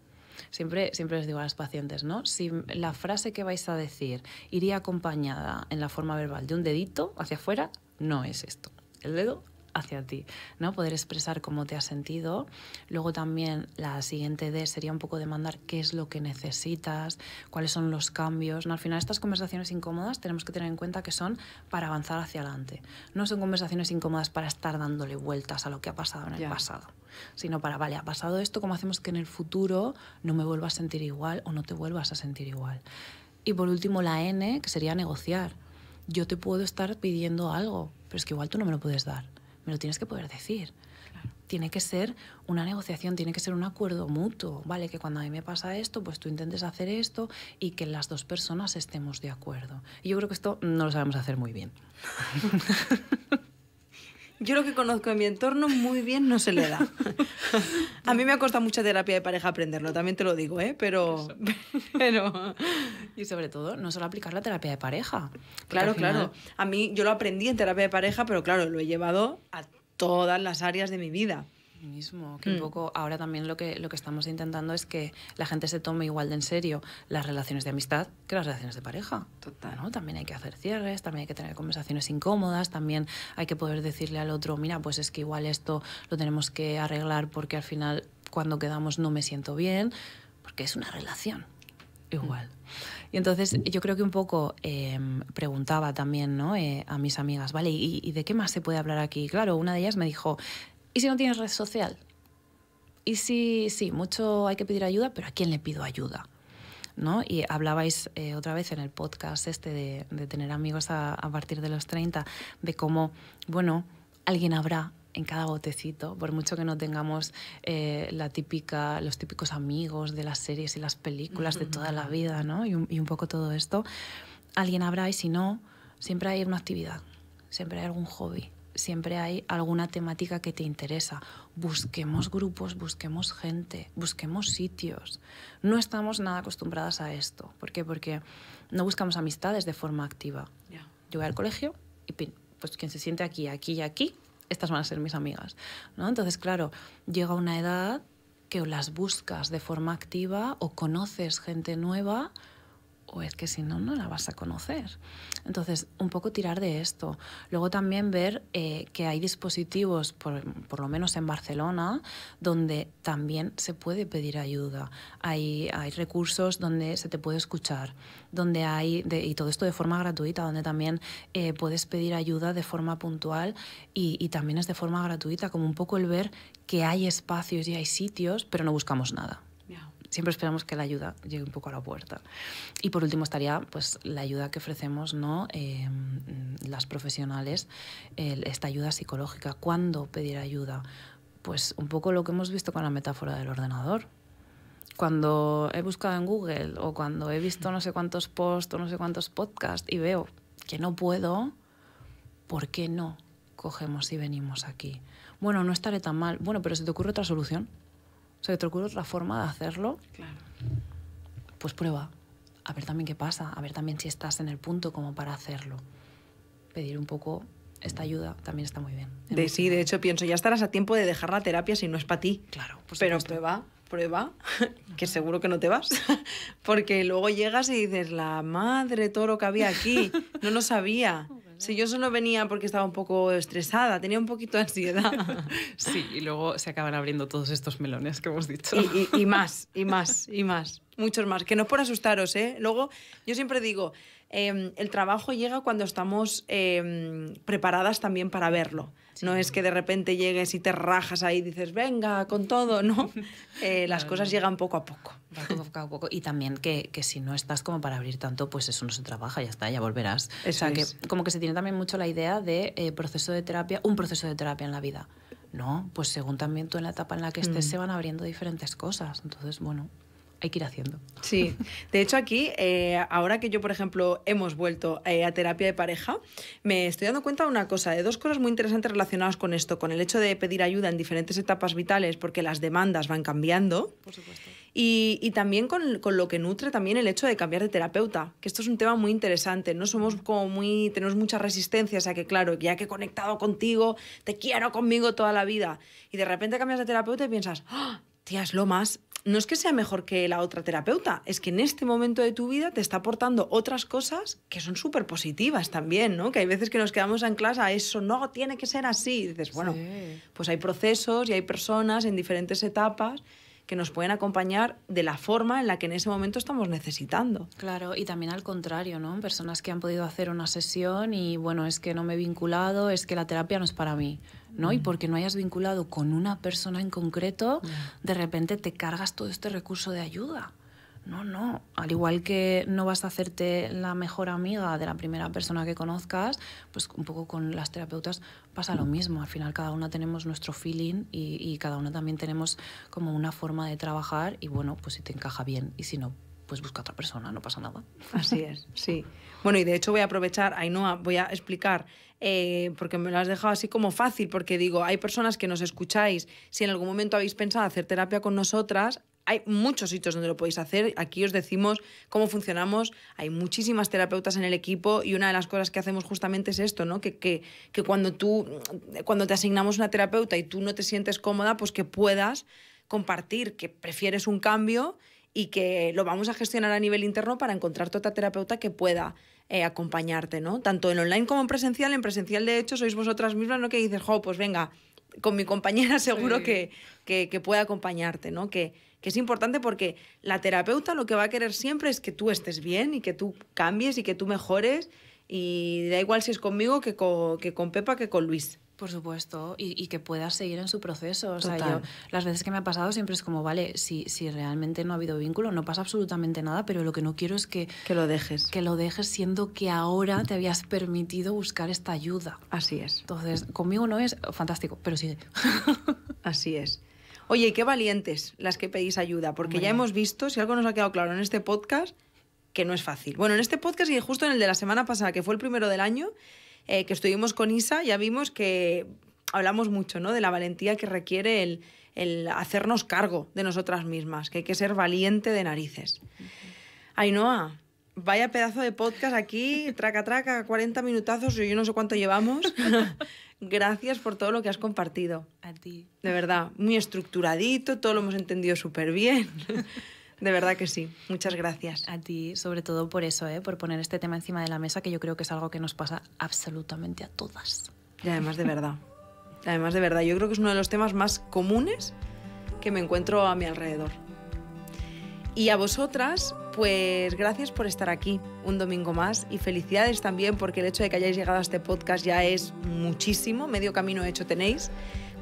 Siempre, siempre les digo a las pacientes, ¿no? Si la frase que vais a decir iría acompañada en la forma verbal de un dedito hacia afuera, no es esto. El dedo hacia ti, ¿no? Poder expresar cómo te has sentido. Luego también la siguiente D sería un poco demandar qué es lo que necesitas, cuáles son los cambios. Al final estas conversaciones incómodas tenemos que tener en cuenta que son para avanzar hacia adelante. No son conversaciones incómodas para estar dándole vueltas a lo que ha pasado en el pasado, sino para, vale, ha pasado esto, ¿cómo hacemos que en el futuro no me vuelva a sentir igual o no te vuelvas a sentir igual? Y por último la N, que sería negociar. Yo te puedo estar pidiendo algo, pero es que igual tú no me lo puedes dar me lo tienes que poder decir. Tiene que ser una negociación, tiene que ser un acuerdo mutuo, ¿vale? Que cuando a mí me pasa esto, pues tú intentes hacer esto y que las dos personas estemos de acuerdo. Y yo creo que esto no lo sabemos hacer muy bien. Yo lo que conozco en mi entorno muy bien no se le da. A mí me ha costado mucha terapia de pareja aprenderlo, también te lo digo, ¿eh? Pero, pero... Y sobre todo, no solo aplicar la terapia de pareja. Claro, claro. A mí yo lo aprendí en terapia de pareja, pero claro, lo he llevado a todas las áreas de mi vida mismo, que un mm. poco ahora también lo que, lo que estamos intentando es que la gente se tome igual de en serio las relaciones de amistad que las relaciones de pareja. ¿no? También hay que hacer cierres, también hay que tener conversaciones incómodas, también hay que poder decirle al otro, mira, pues es que igual esto lo tenemos que arreglar porque al final cuando quedamos no me siento bien, porque es una relación mm. igual. Y entonces yo creo que un poco em, preguntaba también ¿no? Eh, a mis amigas, ¿vale? ¿y, ¿y, de qué más se puede hablar aquí? Claro, una de ellas me dijo, ¿Y si no tienes red social? Y si, sí, mucho hay que pedir ayuda, pero ¿a quién le pido ayuda? ¿No? Y hablabais eh, otra vez en el podcast este de, tener amigos a, partir de los 30, de cómo, bueno, alguien habrá en cada botecito, por mucho que no tengamos eh, la típica, los típicos amigos de las series y las películas de toda la vida, ¿no? y un poco todo esto, alguien habrá y si no, siempre hay una actividad, siempre hay algún hobby, siempre hay alguna temática que te interesa. Busquemos grupos, busquemos gente, busquemos sitios. No estamos nada acostumbradas a esto. ¿Por qué? Porque no buscamos amistades de forma activa. Yo voy al colegio y pues quien se siente aquí, aquí y aquí, estas van a ser mis amigas. ¿no? Entonces, claro, llega una edad que o las buscas de forma activa o conoces gente nueva pues es que si no, no la vas a conocer. Entonces, un poco tirar de esto. Luego también ver eh, que hay dispositivos, por, lo menos en Barcelona, donde también se puede pedir ayuda. Hay, hay recursos donde se te puede escuchar, donde hay, y todo esto de forma gratuita, donde también eh, puedes pedir ayuda de forma puntual y también es de forma gratuita, como un poco el ver que hay espacios y hay sitios, pero no buscamos nada siempre esperamos que la ayuda llegue un poco a la puerta. Y por último estaría pues, la ayuda que ofrecemos ¿no? Eh, las profesionales, esta ayuda psicológica. ¿Cuándo pedir ayuda? Pues un poco lo que hemos visto con la metáfora del ordenador. Cuando he buscado en Google o cuando he visto no sé cuántos posts o no sé cuántos podcasts y veo que no puedo, ¿por qué no cogemos y venimos aquí? Bueno, no estaré tan mal. Bueno, pero se te ocurre otra solución se te ocurre otra forma de hacerlo, claro. pues prueba. A ver también qué pasa, a ver también si estás en el punto como para hacerlo. Pedir un poco esta ayuda también está muy bien. De, sí, de hecho pienso, ya estarás a tiempo de dejar la terapia si no es para ti. Claro, pues Pero prueba, prueba, que seguro que no te vas, porque luego llegas y dices, la madre toro que había aquí, no lo sabía. Si sí, yo solo venía porque estaba un poco estresada, tenía un poquito de ansiedad. sí, y luego se acaban abriendo todos estos melones que hemos dicho. Y, y más, y más, y más. Muchos más. Que no es por asustaros, ¿eh? Luego, yo siempre digo, Em, el trabajo llega cuando estamos em, preparadas también para verlo. No es que de repente llegues y te rajas ahí y dices, venga, con todo, ¿no? Eh, las cosas llegan poco a poco. Y también que, si no estás como para abrir tanto, pues eso no se trabaja, ya está, ya volverás. exacto que como que se tiene también mucho la idea de eh, proceso de terapia, un proceso de terapia en la vida. No, pues según también tú en la etapa en la que estés mm. se van abriendo diferentes cosas. Entonces, bueno, hay que ir haciendo. Sí, de hecho aquí, eh, ahora que yo, por ejemplo, hemos vuelto eh, a terapia de pareja, me estoy dando cuenta de una cosa, de dos cosas muy interesantes relacionadas con esto, con el hecho de pedir ayuda en diferentes etapas vitales, porque las demandas van cambiando. Y, también con, lo que nutre también el hecho de cambiar de terapeuta, que esto es un tema muy interesante, ¿no? Somos como muy, tenemos muchas resistencias a que, claro, ya que he conectado contigo, te quiero conmigo toda la vida, y de repente cambias de terapeuta y piensas, ¡Ah! tía, es lo más, no es que sea mejor que la otra terapeuta, es que en este momento de tu vida te está aportando otras cosas que son súper positivas también, ¿no? Que hay veces que nos quedamos en clase a ah, eso, no, tiene que ser así. dices, bueno, pues hay procesos y hay personas en diferentes etapas que nos pueden acompañar de la forma en la que en ese momento estamos necesitando. Claro, y también al contrario, ¿no? Personas que han podido hacer una sesión y bueno, es que no me he vinculado, es que la terapia no es para mí. ¿no? Y mm. porque no hayas vinculado con una persona en concreto, de repente te cargas todo este recurso de ayuda. No, no. Al igual que no vas a hacerte la mejor amiga de la primera persona que conozcas, pues un poco con las terapeutas pasa lo mismo. Al final cada una tenemos nuestro feeling y, cada una también tenemos como una forma de trabajar y bueno, pues si te encaja bien y si no, pues busca otra persona, no pasa nada. Así es, sí. Bueno, y de hecho voy a aprovechar, Ainhoa, voy a explicar eh, porque me lo has dejado así como fácil, porque digo, hay personas que nos escucháis, si en algún momento habéis pensado hacer terapia con nosotras, hay muchos sitios donde lo podéis hacer. Aquí os decimos cómo funcionamos. Hay muchísimas terapeutas en el equipo y una de las cosas que hacemos justamente es esto, ¿no? Que, cuando tú, cuando te asignamos una terapeuta y tú no te sientes cómoda, pues que puedas compartir que prefieres un cambio y que lo vamos a gestionar a nivel interno para encontrar otra terapeuta que pueda eh, acompañarte, ¿no? Tanto en online como en presencial. En presencial, de hecho, sois vosotras mismas, ¿no? Que dices, jo, pues venga, con mi compañera seguro que, que, que, puede acompañarte, ¿no? Que, es importante porque la terapeuta lo que va a querer siempre es que tú estés bien y que tú cambies y que tú mejores. Y da igual si es conmigo que que con Pepa que con Luis. Por supuesto, y, que puedas seguir en su proceso. O las veces que me ha pasado siempre es como, vale, si, realmente no ha habido vínculo, no pasa absolutamente nada, pero lo que no quiero es que... lo dejes. Que lo dejes siendo que ahora te habías permitido buscar esta ayuda. Así es. Entonces, conmigo no es fantástico, pero sí. Así es. Oye, y qué valientes las que pedís ayuda, porque ya hemos visto, si algo nos ha quedado claro en este podcast, que no es fácil. Bueno, en este podcast y justo en el de la semana pasada, que fue el primero del año, eh, que estuvimos con Isa, ya vimos que hablamos mucho ¿no? de la valentía que requiere el, el hacernos cargo de nosotras mismas, que hay que ser valiente de narices. Ainhoa, vaya pedazo de podcast aquí, traca traca, 40 minutazos, yo no sé cuánto llevamos. Gracias por todo lo que has compartido. A ti. De verdad, muy estructuradito, todo lo hemos entendido súper bien. De verdad que sí. Muchas gracias. A ti, sobre todo por eso, ¿eh? por poner este tema encima de la mesa, que yo creo que es algo que nos pasa absolutamente a todas. Y además de verdad. además de verdad. Yo creo que es uno de los temas más comunes que me encuentro a mi alrededor. Y a vosotras, pues gracias por estar aquí un domingo más y felicidades también porque el hecho de que hayáis llegado a este podcast ya es muchísimo, medio camino hecho tenéis.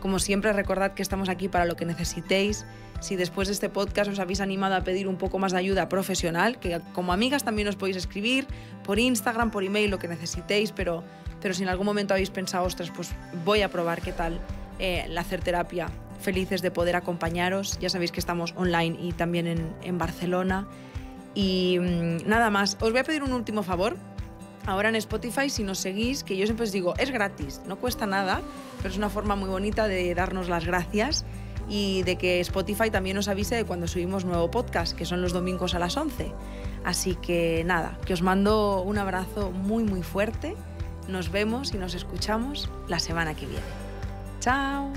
Como siempre, recordad que estamos aquí para lo que necesitéis si después de este podcast os habéis animado a pedir un poco más de ayuda profesional, que como amigas también os podéis escribir por Instagram, por email, lo que necesitéis, pero, pero si en algún momento habéis pensado, ostras, pues voy a probar qué tal eh, la hacer terapia. Felices de poder acompañaros. Ya sabéis que estamos online y también en, en Barcelona. Y mm, nada más, os voy a pedir un último favor. Ahora en Spotify, si nos seguís, que yo siempre os digo, es gratis, no cuesta nada, pero es una forma muy bonita de darnos las gracias y de que Spotify también nos avise de cuando subimos nuevo podcast, que son los domingos a las 11. Así que nada, que os mando un abrazo muy muy fuerte. Nos vemos y nos escuchamos la semana que viene. ¡Chao!